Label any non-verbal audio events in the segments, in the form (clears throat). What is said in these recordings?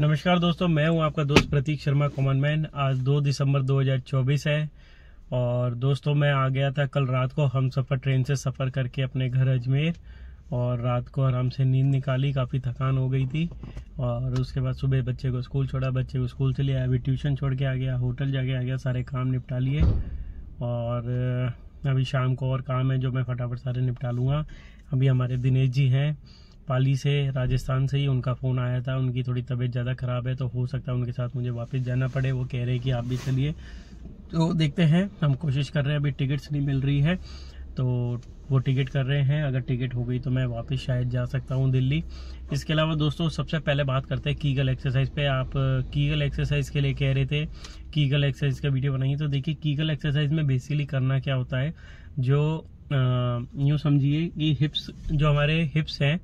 नमस्कार दोस्तों मैं हूं आपका दोस्त प्रतीक शर्मा कॉमन मैन आज 2 दिसंबर 2024 है और दोस्तों मैं आ गया था कल रात को हम सफ़र ट्रेन से सफ़र करके अपने घर अजमेर और रात को आराम से नींद निकाली काफ़ी थकान हो गई थी और उसके बाद सुबह बच्चे को स्कूल छोड़ा बच्चे को स्कूल से ले आया अभी ट्यूशन छोड़ के आ गया होटल जाके आ गया सारे काम निपटा लिए और अभी शाम को और काम है जो मैं फटाफट सारे निपटा लूँगा अभी हमारे दिनेश जी हैं पाली से राजस्थान से ही उनका फ़ोन आया था उनकी थोड़ी तबीयत ज़्यादा ख़राब है तो हो सकता है उनके साथ मुझे वापस जाना पड़े वो कह रहे हैं कि आप भी चलिए तो देखते हैं हम कोशिश कर रहे हैं अभी टिकट्स नहीं मिल रही है तो वो टिकट कर रहे हैं अगर टिकट हो गई तो मैं वापस शायद जा सकता हूँ दिल्ली इसके अलावा दोस्तों सबसे पहले बात करते हैं कीगल एक्सरसाइज पे आप कीगल एक्सरसाइज के लिए कह रहे थे कीगल एक्सरसाइज का वीडियो बनाइए तो देखिए कीगल एक्सरसाइज में बेसिकली करना क्या होता है जो यूँ समझिए कि हिप्स जो हमारे हिप्स हैं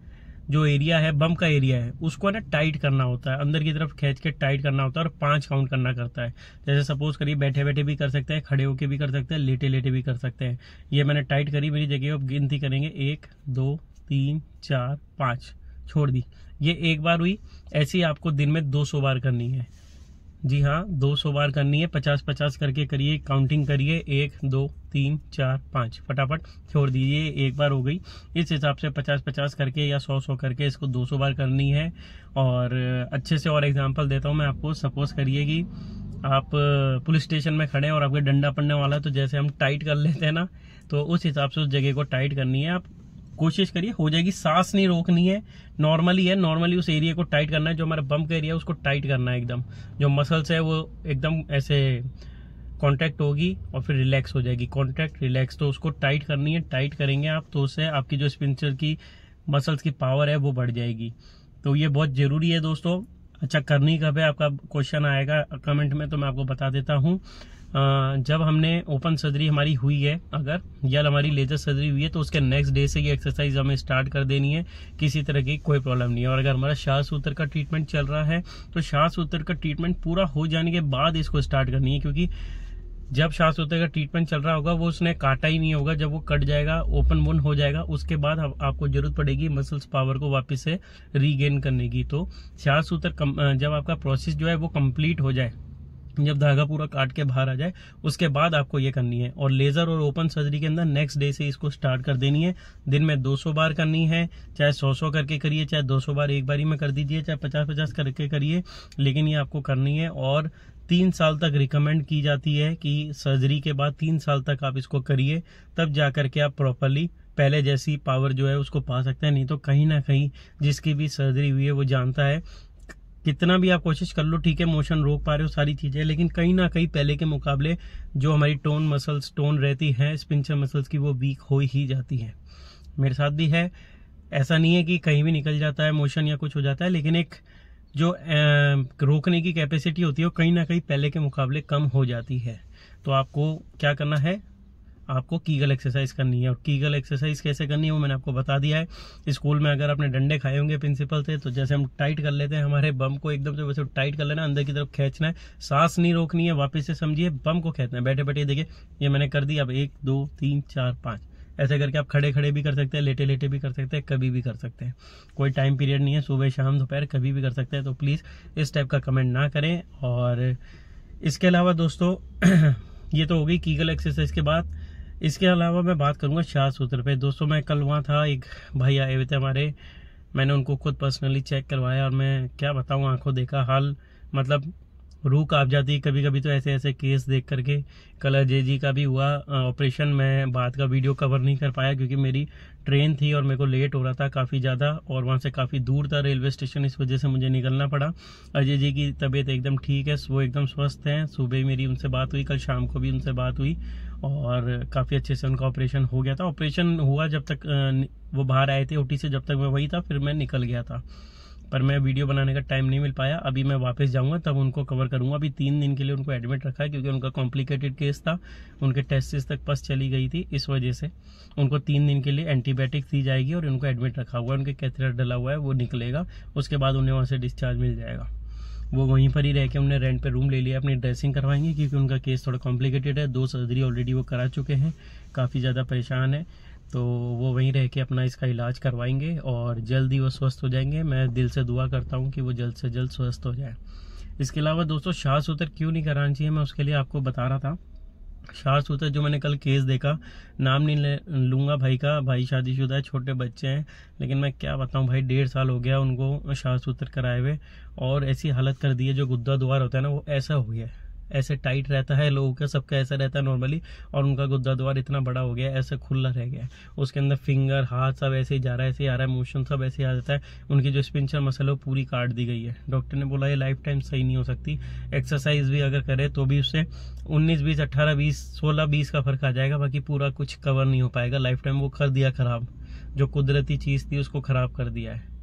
जो एरिया है बम का एरिया है उसको ना टाइट करना होता है अंदर की तरफ खींच के टाइट करना होता है और पांच काउंट करना करता है जैसे सपोज करिए बैठे बैठे भी कर सकते हैं खड़े होके भी कर सकते हैं लेटे लेटे भी कर सकते हैं ये मैंने टाइट करी मेरी जगह अब गिनती करेंगे एक दो तीन चार पाँच छोड़ दी ये एक बार हुई ऐसी आपको दिन में दो सौ बार करनी है जी हाँ 200 बार करनी है 50-50 करके करिए काउंटिंग करिए एक दो तीन चार पाँच फटाफट छोड़ दीजिए एक बार हो गई इस हिसाब से 50-50 करके या 100-100 करके इसको 200 बार करनी है और अच्छे से और एग्जांपल देता हूँ मैं आपको सपोज करिए कि आप पुलिस स्टेशन में खड़े हैं और आपके डंडा पड़ने वाला है तो जैसे हम टाइट कर लेते हैं ना तो उस हिसाब से उस जगह को टाइट करनी है आप कोशिश करिए हो जाएगी सांस नहीं रोकनी है नॉर्मली है नॉर्मली उस एरिया को टाइट करना है जो हमारा बम्प एरिया है उसको टाइट करना है एकदम जो मसल्स है वो एकदम ऐसे कॉन्टैक्ट होगी और फिर रिलैक्स हो जाएगी कॉन्टैक्ट रिलैक्स तो उसको टाइट करनी है टाइट करेंगे आप तो उससे आपकी जो स्पिंचर की मसल्स की पावर है वो बढ़ जाएगी तो ये बहुत ज़रूरी है दोस्तों अच्छा करनी कब है आपका क्वेश्चन आएगा कमेंट में तो मैं आपको बता देता हूँ जब हमने ओपन सर्जरी हमारी हुई है अगर या हमारी लेजर सर्जरी हुई है तो उसके नेक्स्ट डे से ये एक्सरसाइज हमें स्टार्ट कर देनी है किसी तरह की कोई प्रॉब्लम नहीं है और अगर हमारा श्वास सूत्र का ट्रीटमेंट चल रहा है तो श्वास सूत्र का ट्रीटमेंट पूरा हो जाने के बाद इसको स्टार्ट करनी है क्योंकि जब श्वास सूत्र का ट्रीटमेंट चल रहा होगा वो उसने काटा ही नहीं होगा जब वो कट जाएगा ओपन वन हो जाएगा उसके बाद आप, आपको जरूरत पड़ेगी मसल्स पावर को वापस से रीगेन करने की तो श्वास उतर जब आपका प्रोसेस जो है वो कंप्लीट हो जाए जब धागा पूरा काट के बाहर आ जाए उसके बाद आपको ये करनी है और लेज़र और ओपन सर्जरी के अंदर नेक्स्ट डे से इसको स्टार्ट कर देनी है दिन में 200 बार करनी है चाहे 100-100 करके करिए चाहे 200 बार एक बारी में कर दीजिए चाहे 50-50 करके करिए लेकिन ये आपको करनी है और तीन साल तक रिकमेंड की जाती है कि सर्जरी के बाद तीन साल तक आप इसको करिए तब जा करके आप प्रॉपरली पहले जैसी पावर जो है उसको पा सकते हैं नहीं तो कहीं ना कहीं जिसकी भी सर्जरी हुई है वो जानता है कितना भी आप कोशिश कर लो ठीक है मोशन रोक पा रहे हो सारी चीजें लेकिन कहीं ना कहीं पहले के मुकाबले जो हमारी टोन मसल्स टोन रहती है स्पिंचर मसल्स की वो वीक हो ही जाती है मेरे साथ भी है ऐसा नहीं है कि कहीं भी निकल जाता है मोशन या कुछ हो जाता है लेकिन एक जो रोकने की कैपेसिटी होती है वो कहीं ना कहीं पहले के मुकाबले कम हो जाती है तो आपको क्या करना है आपको कीगल एक्सरसाइज करनी है और कीगल एक्सरसाइज कैसे करनी है वो मैंने आपको बता दिया है स्कूल में अगर आपने डंडे खाए होंगे प्रिंसिपल से तो जैसे हम टाइट कर लेते हैं हमारे बम को एकदम से वैसे टाइट कर लेना अंदर की तरफ खींचना है सांस नहीं रोकनी है वापस से समझिए बम को खेचना है बैठे बैठे देखिए ये मैंने कर दी अब एक दो तीन चार पाँच ऐसे करके आप खड़े खड़े भी कर सकते हैं लेटे लेटे भी कर सकते हैं कभी भी कर सकते हैं कोई टाइम पीरियड नहीं है सुबह शाम दोपहर कभी भी कर सकते हैं तो प्लीज़ इस टाइप का कमेंट ना करें और इसके अलावा दोस्तों (clears throat) ये तो हो गई कीगल एक्सरसाइज के बाद इसके अलावा मैं बात करूँगा शाह सूत्र पे दोस्तों मैं कल वहाँ था एक भाई आए हुए थे हमारे मैंने उनको खुद पर्सनली चेक करवाया और मैं क्या बताऊँ आंखों देखा हाल मतलब रूह काप जाती कभी कभी तो ऐसे ऐसे केस देख करके कल अजय जी का भी हुआ ऑपरेशन मैं बाद का वीडियो कवर नहीं कर पाया क्योंकि मेरी ट्रेन थी और मेरे को लेट हो रहा था काफ़ी ज़्यादा और वहाँ से काफ़ी दूर था रेलवे स्टेशन इस वजह से मुझे निकलना पड़ा अजय जी की तबीयत एकदम ठीक है वो एकदम स्वस्थ हैं सुबह मेरी उनसे बात हुई कल शाम को भी उनसे बात हुई और काफ़ी अच्छे से उनका ऑपरेशन हो गया था ऑपरेशन हुआ जब तक वो बाहर आए थे ओ से जब तक मैं वही था फिर मैं निकल गया था पर मैं वीडियो बनाने का टाइम नहीं मिल पाया अभी मैं वापस जाऊंगा तब उनको कवर करूंगा अभी तीन दिन के लिए उनको एडमिट रखा है क्योंकि उनका कॉम्प्लिकेटेड केस था उनके टेस्टिस तक पस चली गई थी इस वजह से उनको तीन दिन के लिए एंटीबायोटिक दी जाएगी और उनको एडमिट रखा हुआ है उनके कैथेटर डला हुआ है वो निकलेगा उसके बाद उन्हें वहाँ से डिस्चार्ज मिल जाएगा वो वहीं पर ही रह के उन्होंने रेंट पर रूम ले लिया अपनी ड्रेसिंग करवाएंगे क्योंकि उनका केस थोड़ा कॉम्प्लिकेटेड है दो सर्जरी ऑलरेडी वो करा चुके हैं काफ़ी ज़्यादा परेशान है तो वो वहीं रह के अपना इसका इलाज करवाएंगे और जल्द ही वो स्वस्थ हो जाएंगे मैं दिल से दुआ करता हूँ कि वो जल्द से जल्द स्वस्थ हो जाए इसके अलावा दोस्तों शाह उतर क्यों नहीं कराना चाहिए मैं उसके लिए आपको बता रहा था शार सूत्र जो मैंने कल केस देखा नाम नहीं लूँगा भाई का भाई शादीशुदा है छोटे बच्चे हैं लेकिन मैं क्या बताऊँ भाई डेढ़ साल हो गया उनको शार सूत्र कराए हुए और ऐसी हालत कर दी है जो गुद्दा द्वार होता है ना वो ऐसा हो गया है ऐसे टाइट रहता है लोगों का सबका ऐसा रहता है नॉर्मली और उनका गुद्दा द्वार इतना बड़ा हो गया ऐसे खुला रह गया है उसके अंदर फिंगर हाथ सब ऐसे ही जा रहा है ऐसे ही आ रहा है मोशन सब ऐसे ही आ जाता है उनकी जो स्पिंचर मसल है वो पूरी काट दी गई है डॉक्टर ने बोला ये लाइफ टाइम सही नहीं हो सकती एक्सरसाइज भी अगर करे तो भी उससे उन्नीस बीस अट्ठारह बीस सोलह बीस का फर्क आ जाएगा बाकी पूरा कुछ कवर नहीं हो पाएगा लाइफ टाइम वो कर दिया खराब जो कुदरती चीज़ थी उसको खराब कर दिया है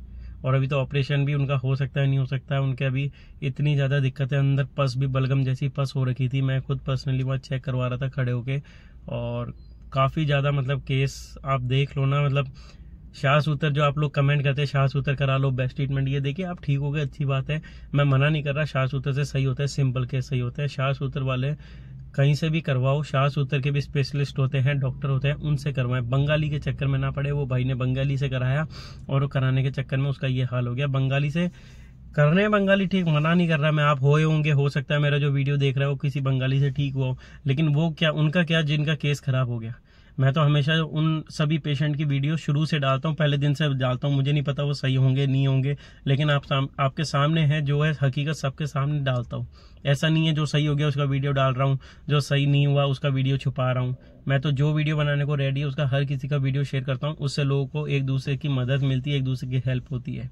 और अभी तो ऑपरेशन भी उनका हो सकता है नहीं हो सकता है उनके अभी इतनी ज़्यादा दिक्कत है अंदर पस भी बलगम जैसी पस हो रखी थी मैं खुद पर्सनली वहाँ चेक करवा रहा था खड़े होके और काफ़ी ज़्यादा मतलब केस आप देख लो ना मतलब शाह सूतर जो आप लोग कमेंट करते हैं शाह सूतर करा लो बेस्ट ट्रीटमेंट ये देखिए आप ठीक हो गए अच्छी बात है मैं मना नहीं कर रहा शाह सूतर से सही होता है सिंपल केस सही होते हैं शाह सूतर वाले कहीं से भी करवाओ सास उतर के भी स्पेशलिस्ट होते हैं डॉक्टर होते हैं उनसे करवाएं बंगाली के चक्कर में ना पड़े वो भाई ने बंगाली से कराया और कराने के चक्कर में उसका ये हाल हो गया बंगाली से कर रहे हैं बंगाली ठीक मना नहीं कर रहा मैं आप होए होंगे हो सकता है मेरा जो वीडियो देख रहा है वो किसी बंगाली से ठीक हुआ हो लेकिन वो क्या उनका क्या जिनका केस खराब हो गया मैं तो हमेशा उन सभी पेशेंट की वीडियो शुरू से डालता हूँ पहले दिन से डालता हूँ मुझे नहीं पता वो सही होंगे नहीं होंगे लेकिन आप साम, आपके सामने है जो है हकीकत सबके सामने डालता हूँ ऐसा नहीं है जो सही हो गया उसका वीडियो डाल रहा हूँ जो सही नहीं हुआ उसका वीडियो छुपा रहा हूँ मैं तो जो वीडियो बनाने को रेडी है उसका हर किसी का वीडियो शेयर करता हूँ उससे लोगों को एक दूसरे की मदद मिलती है एक दूसरे की हेल्प होती है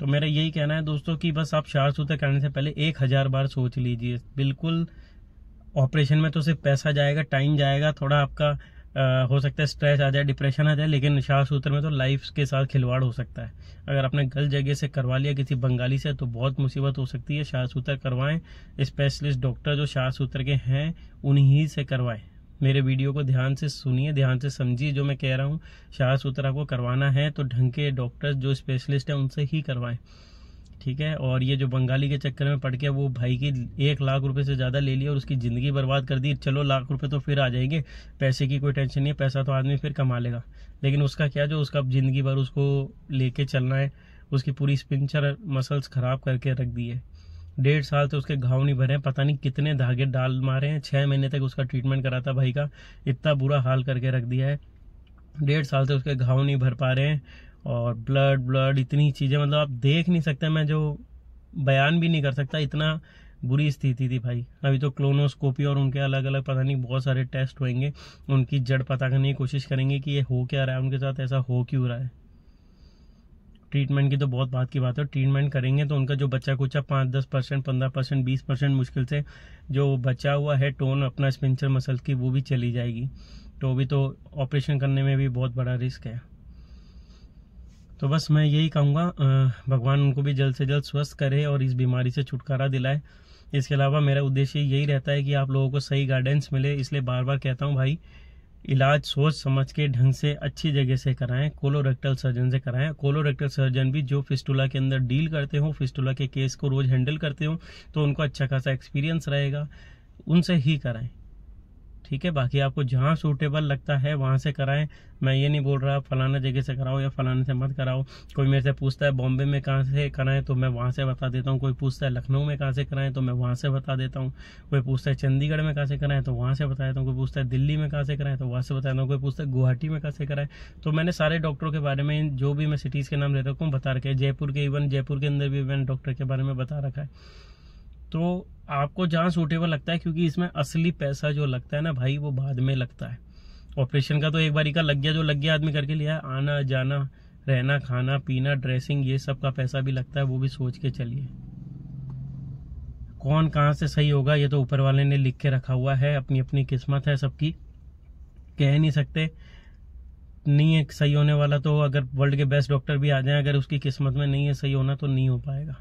तो मेरा यही कहना है दोस्तों कि बस आप चार सूत्र करने से पहले एक हजार बार सोच लीजिए बिल्कुल ऑपरेशन में तो सिर्फ पैसा जाएगा टाइम जाएगा थोड़ा आपका आ, हो सकता है स्ट्रेस आ जाए डिप्रेशन आ जाए लेकिन निशा सूत्र में तो लाइफ के साथ खिलवाड़ हो सकता है अगर आपने गलत जगह से करवा लिया किसी बंगाली से तो बहुत मुसीबत हो सकती है शाह सूत्र करवाएं स्पेशलिस्ट डॉक्टर जो शाह सूत्र के हैं उन्हीं से करवाएं मेरे वीडियो को ध्यान से सुनिए ध्यान से समझिए जो मैं कह रहा हूँ शाह सूत्र को करवाना है तो ढंग के डॉक्टर जो स्पेशलिस्ट हैं उनसे ही करवाएं ठीक है और ये जो बंगाली के चक्कर में पड़ के वो भाई की एक लाख रुपए से ज़्यादा ले लिया और उसकी ज़िंदगी बर्बाद कर दी चलो लाख रुपए तो फिर आ जाएंगे पैसे की कोई टेंशन नहीं है पैसा तो आदमी फिर कमा लेगा लेकिन उसका क्या जो उसका ज़िंदगी भर उसको लेके चलना है उसकी पूरी स्पिंचर मसल्स ख़राब करके रख दी है डेढ़ साल से उसके घाव नहीं भरे हैं पता नहीं कितने धागे डाल मारे हैं छः महीने तक उसका ट्रीटमेंट करा था भाई का इतना बुरा हाल करके रख दिया है डेढ़ साल से उसके घाव नहीं भर पा रहे हैं और ब्लड ब्लड इतनी चीज़ें मतलब आप देख नहीं सकते मैं जो बयान भी नहीं कर सकता इतना बुरी स्थिति थी भाई अभी तो क्लोनोस्कोपी और उनके अलग अलग पता नहीं बहुत सारे टेस्ट होंगे उनकी जड़ पता करने की कोशिश करेंगे कि ये हो क्या रहा है उनके साथ ऐसा हो क्यों रहा है ट्रीटमेंट की तो बहुत बात की बात है ट्रीटमेंट करेंगे तो उनका जो बच्चा कुचा पाँच दस परसेंट पंद्रह परसेंट बीस परसेंट मुश्किल से जो बचा हुआ है टोन अपना स्पिंचर मसल की वो भी चली जाएगी तो भी तो ऑपरेशन करने में भी बहुत बड़ा रिस्क है तो बस मैं यही कहूँगा भगवान उनको भी जल्द से जल्द स्वस्थ करे और इस बीमारी से छुटकारा दिलाए इसके अलावा मेरा उद्देश्य यही रहता है कि आप लोगों को सही गाइडेंस मिले इसलिए बार बार कहता हूँ भाई इलाज सोच समझ के ढंग से अच्छी जगह से कराएं कोलोरेक्टल सर्जन से कराएं कोलोरेक्टल सर्जन भी जो फिस्टुला के अंदर डील करते हो फिस्टुला के केस को रोज हैंडल करते हो तो उनको अच्छा खासा एक्सपीरियंस रहेगा उनसे ही कराएं ठीक है बाकी आपको जहाँ सूटेबल लगता है वहाँ से कराएं मैं ये नहीं बोल रहा फलाना जगह से कराओ या फलाने से मत कराओ कोई मेरे से पूछता है बॉम्बे में कहाँ से कराएं तो मैं वहाँ से बता देता हूँ कोई पूछता है लखनऊ में कहाँ से कराएं तो मैं वहाँ से बता देता हूँ कोई पूछता है चंडीगढ़ में कहाँ से कराएं तो वहाँ से बता देता हूँ कोई पूछता है दिल्ली में कहाँ से कराएं तो वहाँ से बता देता हूँ कोई पूछता है गुवाहाटी में कहाँ से कराएं तो मैंने सारे डॉक्टरों के बारे में जो भी मैं सिटीज़ के नाम ले रखा हूँ बता रखे जयपुर के इवन जयपुर के अंदर भी मैंने डॉक्टर के बारे में बता रखा है तो आपको जहाँ सूटेबल लगता है क्योंकि इसमें असली पैसा जो लगता है ना भाई वो बाद में लगता है ऑपरेशन का तो एक बारी का लग गया जो लग गया आदमी करके लिया आना जाना रहना खाना पीना ड्रेसिंग ये सब का पैसा भी लगता है वो भी सोच के चलिए कौन कहाँ से सही होगा ये तो ऊपर वाले ने लिख के रखा हुआ है अपनी अपनी किस्मत है सबकी कह नहीं सकते नहीं है सही होने वाला तो अगर वर्ल्ड के बेस्ट डॉक्टर भी आ जाए अगर उसकी किस्मत में नहीं है सही होना तो नहीं हो पाएगा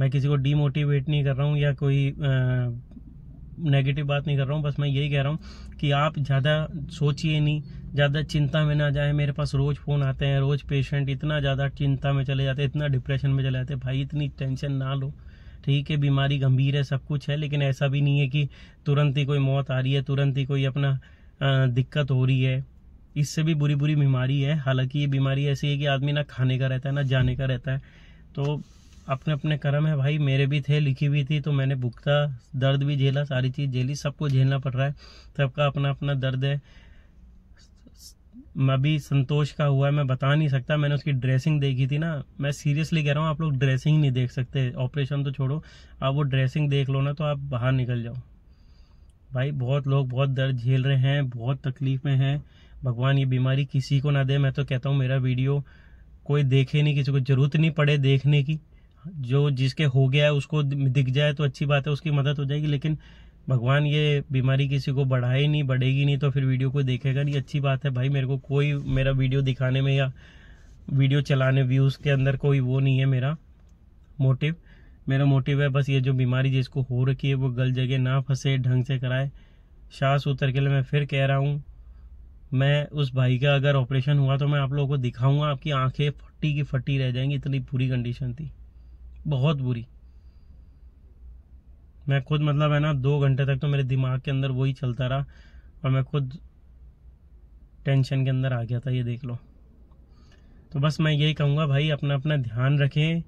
मैं किसी को डीमोटिवेट नहीं कर रहा हूँ या कोई नेगेटिव बात नहीं कर रहा हूँ बस मैं यही कह रहा हूँ कि आप ज़्यादा सोचिए नहीं ज़्यादा चिंता में ना जाए मेरे पास रोज़ फ़ोन आते हैं रोज़ पेशेंट इतना ज़्यादा चिंता में चले जाते हैं इतना डिप्रेशन में चले जाते हैं भाई इतनी टेंशन ना लो ठीक है बीमारी गंभीर है सब कुछ है लेकिन ऐसा भी नहीं है कि तुरंत ही कोई मौत आ रही है तुरंत ही कोई अपना दिक्कत हो रही है इससे भी बुरी बुरी बीमारी है हालांकि ये बीमारी ऐसी है कि आदमी ना खाने का रहता है ना जाने का रहता है तो अपने अपने कर्म है भाई मेरे भी थे लिखी भी थी तो मैंने भुगता दर्द भी झेला सारी चीज़ झेली सबको झेलना पड़ रहा है सबका अपना अपना दर्द है मैं भी संतोष का हुआ है मैं बता नहीं सकता मैंने उसकी ड्रेसिंग देखी थी ना मैं सीरियसली कह रहा हूँ आप लोग ड्रेसिंग नहीं देख सकते ऑपरेशन तो छोड़ो आप वो ड्रेसिंग देख लो ना तो आप बाहर निकल जाओ भाई बहुत लोग बहुत दर्द झेल रहे हैं बहुत तकलीफ में हैं भगवान ये बीमारी किसी को ना दे मैं तो कहता हूँ मेरा वीडियो कोई देखे नहीं किसी को ज़रूरत नहीं पड़े देखने की जो जिसके हो गया है उसको दिख जाए तो अच्छी बात है उसकी मदद हो जाएगी लेकिन भगवान ये बीमारी किसी को बढ़ाए नहीं बढ़ेगी नहीं तो फिर वीडियो को देखेगा नहीं अच्छी बात है भाई मेरे को कोई मेरा वीडियो दिखाने में या वीडियो चलाने व्यूज़ के अंदर कोई वो नहीं है मेरा मोटिव मेरा मोटिव है बस ये जो बीमारी जिसको हो रखी है वो गल जगह ना फंसे ढंग से कराए सास उतर के लिए मैं फिर कह रहा हूँ मैं उस भाई का अगर ऑपरेशन हुआ तो मैं आप लोगों को दिखाऊंगा आपकी आंखें फटी की फटी रह जाएंगी इतनी पूरी कंडीशन थी बहुत बुरी मैं खुद मतलब है ना दो घंटे तक तो मेरे दिमाग के अंदर वही चलता रहा और मैं खुद टेंशन के अंदर आ गया था ये देख लो तो बस मैं यही कहूँगा भाई अपना अपना ध्यान रखें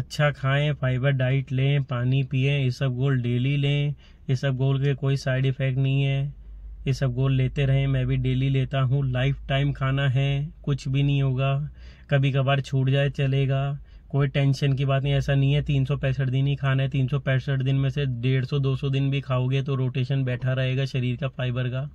अच्छा खाएं फाइबर डाइट लें पानी पिए ये सब गोल डेली लें ये सब गोल के कोई साइड इफ़ेक्ट नहीं है ये सब गोल लेते रहें मैं भी डेली लेता हूँ लाइफ टाइम खाना है कुछ भी नहीं होगा कभी कभार छूट जाए चलेगा कोई टेंशन की बात नहीं ऐसा नहीं है तीन सौ पैंसठ दिन ही खाना है तीन सौ पैंसठ दिन में से डेढ़ सौ दो सौ दिन भी खाओगे तो रोटेशन बैठा रहेगा शरीर का फाइबर का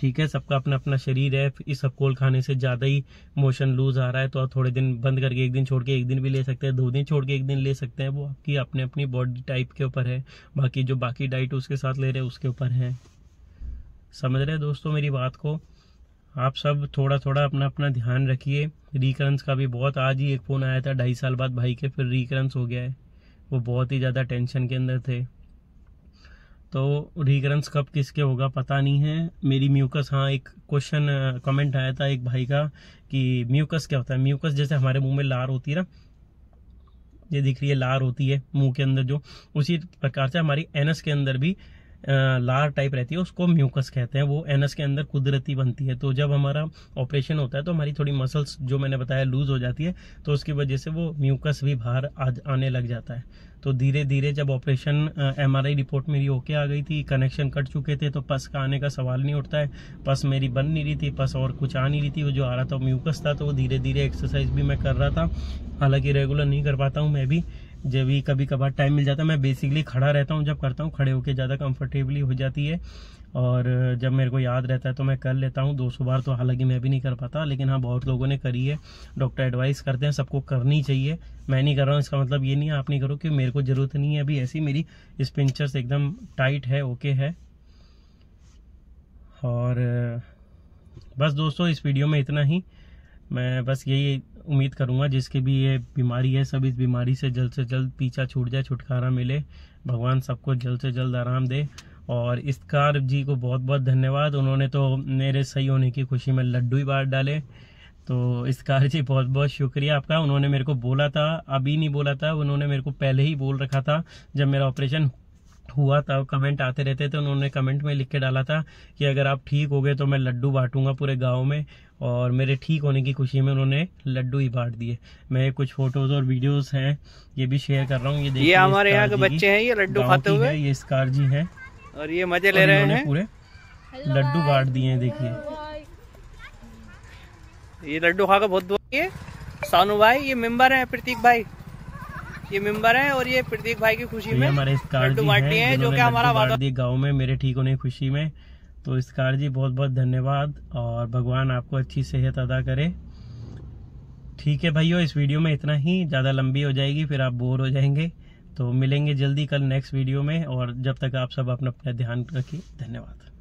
ठीक है सबका अपना अपना शरीर है इस हबकोल खाने से ज़्यादा ही मोशन लूज आ रहा है तो आप थोड़े दिन बंद करके एक दिन छोड़ के एक दिन भी ले सकते हैं दो दिन छोड़ के एक दिन ले सकते हैं वो आपकी अपने अपनी बॉडी टाइप के ऊपर है बाकी जो बाकी डाइट उसके साथ ले रहे हैं उसके ऊपर है समझ रहे हैं दोस्तों मेरी बात को आप सब थोड़ा थोड़ा अपना अपना ध्यान रखिए रिकरेंस का भी बहुत आज ही एक फ़ोन आया था ढाई साल बाद भाई के फिर रिकरेंस हो गया है वो बहुत ही ज़्यादा टेंशन के अंदर थे तो रिकरेंस कब किसके होगा पता नहीं है मेरी म्यूकस हाँ एक क्वेश्चन कमेंट आया था एक भाई का कि म्यूकस क्या होता है म्यूकस जैसे हमारे मुंह में लार होती है ना ये दिख रही है लार होती है मुंह के अंदर जो उसी प्रकार से हमारी एनस के अंदर भी लार टाइप रहती है उसको म्यूकस कहते हैं वो एनस के अंदर कुदरती बनती है तो जब हमारा ऑपरेशन होता है तो हमारी थोड़ी मसल्स जो मैंने बताया लूज हो जाती है तो उसकी वजह से वो म्यूकस भी बाहर आने लग जाता है तो धीरे धीरे जब operation M R I report मेरी ओके आ गई थी कनेक्शन कट चुके थे तो पस का आने का सवाल नहीं उठता है पस मेरी बन नहीं रही थी पस और कुछ आ नहीं रही थी वो जो आ रहा था म्यूकस था तो वो धीरे धीरे एक्सरसाइज भी मैं कर रहा था हालांकि रेगुलर नहीं कर पाता हूँ मैं भी जब भी कभी कभार टाइम मिल जाता है मैं बेसिकली खड़ा रहता हूँ जब करता हूँ खड़े होकर ज़्यादा कंफर्टेबली हो जाती है और जब मेरे को याद रहता है तो मैं कर लेता हूँ दो सौ बार तो हालांकि मैं भी नहीं कर पाता लेकिन हाँ बहुत लोगों ने करी है डॉक्टर एडवाइस करते हैं सबको करनी चाहिए मैं नहीं कर रहा हूँ इसका मतलब ये नहीं है आप नहीं करो कि मेरे को ज़रूरत नहीं है अभी ऐसी मेरी स्पिंचर्स एकदम टाइट है ओके है और बस दोस्तों इस वीडियो में इतना ही मैं बस यही उम्मीद करूँगा जिसके भी ये बीमारी है सब इस बीमारी से जल्द से जल्द पीछा छूट जाए छुटकारा मिले भगवान सबको जल्द से जल्द आराम दे और इस कार जी को बहुत बहुत धन्यवाद उन्होंने तो मेरे सही होने की खुशी में लड्डू ही बाट डाले तो इस कार जी बहुत बहुत शुक्रिया आपका उन्होंने मेरे को बोला था अभी नहीं बोला था उन्होंने मेरे को पहले ही बोल रखा था जब मेरा ऑपरेशन हुआ था कमेंट आते रहते थे उन्होंने कमेंट में लिख के डाला था कि अगर आप ठीक हो गए तो मैं लड्डू बांटूंगा पूरे गांव में और मेरे ठीक होने की खुशी में उन्होंने लड्डू ही बांट दिए मैं कुछ फोटोज और वीडियोस हैं ये भी शेयर कर रहा हूँ ये देखिए ये हमारे यहाँ के बच्चे हैं ये लड्डू खाते हुए ये स्कार जी है और ये मजे ले रहे हैं पूरे लड्डू बांट दिए है देखिए ये लड्डू खाकर बहुत सानू भाई ये मेम्बर है प्रतीक भाई ये मेंबर हैं और ये प्रतीक भाई की खुशी तो में हमारे बांटी है जो की हमारा वादा गाँव में मेरे ठीक होने की खुशी में तो इस कार जी बहुत बहुत धन्यवाद और भगवान आपको अच्छी सेहत अदा करे ठीक है भाइयों इस वीडियो में इतना ही ज़्यादा लंबी हो जाएगी फिर आप बोर हो जाएंगे तो मिलेंगे जल्दी कल नेक्स्ट वीडियो में और जब तक आप सब अपना अपना ध्यान रखिए धन्यवाद